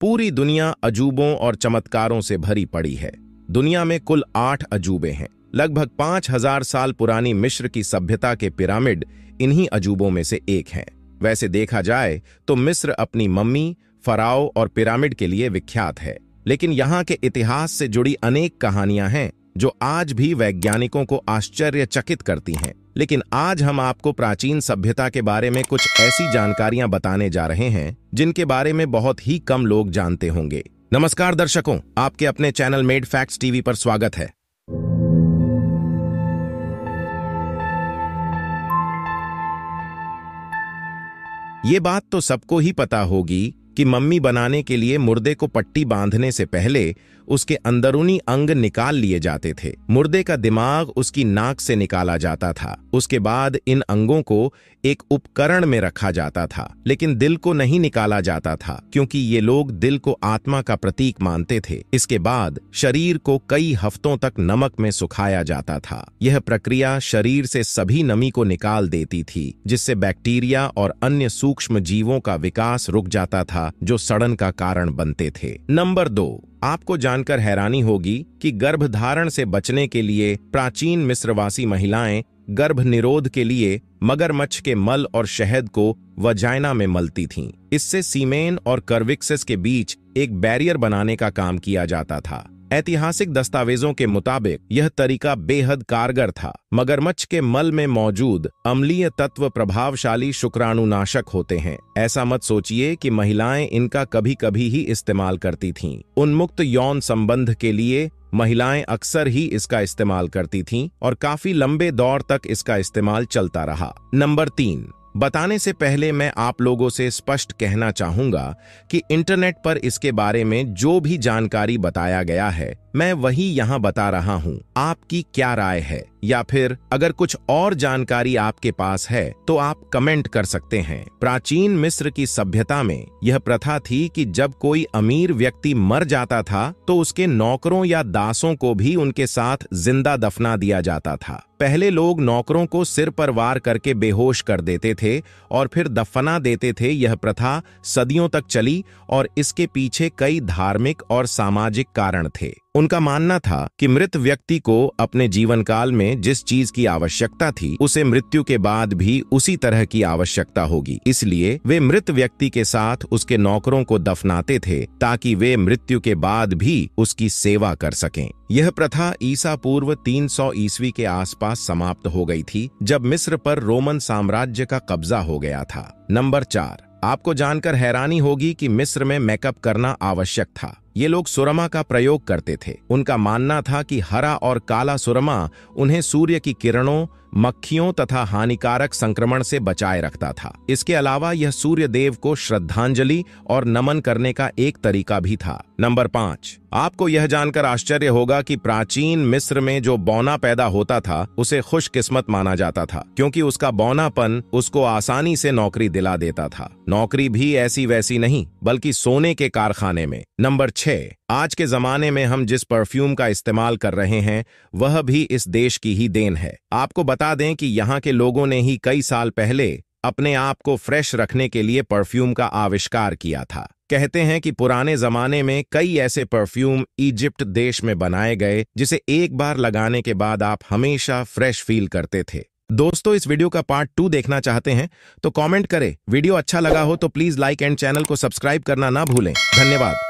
पूरी दुनिया अजूबों और चमत्कारों से भरी पड़ी है दुनिया में कुल आठ अजूबे हैं लगभग पांच हजार साल पुरानी मिश्र की सभ्यता के पिरामिड इन्हीं अजूबों में से एक हैं। वैसे देखा जाए तो मिस्र अपनी मम्मी फराओ और पिरामिड के लिए विख्यात है लेकिन यहाँ के इतिहास से जुड़ी अनेक कहानियां हैं जो आज भी वैज्ञानिकों को आश्चर्यचकित करती हैं लेकिन आज हम आपको प्राचीन सभ्यता के बारे में कुछ ऐसी जानकारियां बताने जा रहे हैं जिनके बारे में बहुत ही कम लोग जानते होंगे नमस्कार दर्शकों आपके अपने चैनल मेड फैक्ट्स टीवी पर स्वागत है ये बात तो सबको ही पता होगी कि मम्मी बनाने के लिए मुर्दे को पट्टी बांधने से पहले उसके अंदरूनी अंग निकाल लिए जाते थे मुर्दे का दिमाग उसकी नाक से निकाला जाता था उसके बाद इन अंगों को एक उपकरण में रखा जाता था लेकिन दिल को नहीं निकाला जाता था क्योंकि ये लोग दिल को आत्मा का प्रतीक मानते थे इसके बाद शरीर को कई हफ्तों तक नमक में सुखाया जाता था यह प्रक्रिया शरीर से सभी नमी को निकाल देती थी जिससे बैक्टीरिया और अन्य सूक्ष्म जीवों का विकास रुक जाता था था जो सड़न का कारण बनते थे नंबर दो आपको जानकर हैरानी होगी कि गर्भधारण से बचने के लिए प्राचीन मिस्रवासी महिलाएं गर्भ निरोध के लिए मगरमच्छ के मल और शहद को वजाइना में मलती थीं। इससे सीमेन और कर्विक्सिस के बीच एक बैरियर बनाने का काम किया जाता था ऐतिहासिक दस्तावेजों के मुताबिक यह तरीका बेहद कारगर था मगरमच्छ के मल में मौजूद अम्लीय तत्व प्रभावशाली शुक्राणुनाशक होते हैं ऐसा मत सोचिए कि महिलाएं इनका कभी कभी ही इस्तेमाल करती थीं। उन्मुक्त यौन संबंध के लिए महिलाएं अक्सर ही इसका इस्तेमाल करती थीं और काफी लंबे दौर तक इसका इस्तेमाल चलता रहा नंबर तीन बताने से पहले मैं आप लोगों से स्पष्ट कहना चाहूंगा कि इंटरनेट पर इसके बारे में जो भी जानकारी बताया गया है मैं वही यहाँ बता रहा हूँ आपकी क्या राय है या फिर अगर कुछ और जानकारी आपके पास है तो आप कमेंट कर सकते हैं प्राचीन मिस्र की सभ्यता में यह प्रथा थी कि जब कोई अमीर व्यक्ति मर जाता था तो उसके नौकरों या दासों को भी उनके साथ जिंदा दफना दिया जाता था पहले लोग नौकरों को सिर पर वार करके बेहोश कर देते थे और फिर दफना देते थे यह प्रथा सदियों तक चली और इसके पीछे कई धार्मिक और सामाजिक कारण थे उनका मानना था कि मृत व्यक्ति को अपने जीवन काल में जिस चीज की आवश्यकता थी उसे मृत्यु के बाद भी उसी तरह की आवश्यकता होगी इसलिए वे मृत व्यक्ति के साथ उसके नौकरों को दफनाते थे ताकि वे मृत्यु के बाद भी उसकी सेवा कर सकें यह प्रथा ईसा पूर्व 300 ईस्वी के आसपास समाप्त हो गई थी जब मिस्र पर रोमन साम्राज्य का कब्जा हो गया था नंबर चार आपको जानकर हैरानी होगी कि मिस्र में मेकअप करना आवश्यक था ये लोग सुरमा का प्रयोग करते थे उनका मानना था कि हरा और काला सुरमा उन्हें सूर्य की किरणों मक्खियों तथा हानिकारक संक्रमण से बचाए रखता था इसके अलावा यह सूर्य देव को श्रद्धांजलि और नमन करने का एक तरीका भी था नंबर पाँच आपको यह जानकर आश्चर्य होगा कि प्राचीन मिस्र में जो बौना पैदा होता था उसे खुशकिस्मत माना जाता था क्योंकि उसका बौनापन उसको आसानी से नौकरी दिला देता था नौकरी भी ऐसी वैसी नहीं बल्कि सोने के कारखाने में नंबर छह आज के जमाने में हम जिस परफ्यूम का इस्तेमाल कर रहे हैं वह भी इस देश की ही देन है आपको बता बता दें कि यहाँ के लोगों ने ही कई साल पहले अपने आप को फ्रेश रखने के लिए परफ्यूम का आविष्कार किया था कहते हैं कि पुराने जमाने में कई ऐसे परफ्यूम इजिप्ट देश में बनाए गए जिसे एक बार लगाने के बाद आप हमेशा फ्रेश फील करते थे दोस्तों इस वीडियो का पार्ट टू देखना चाहते हैं तो कमेंट करें वीडियो अच्छा लगा हो तो प्लीज लाइक एंड चैनल को सब्सक्राइब करना ना भूलें धन्यवाद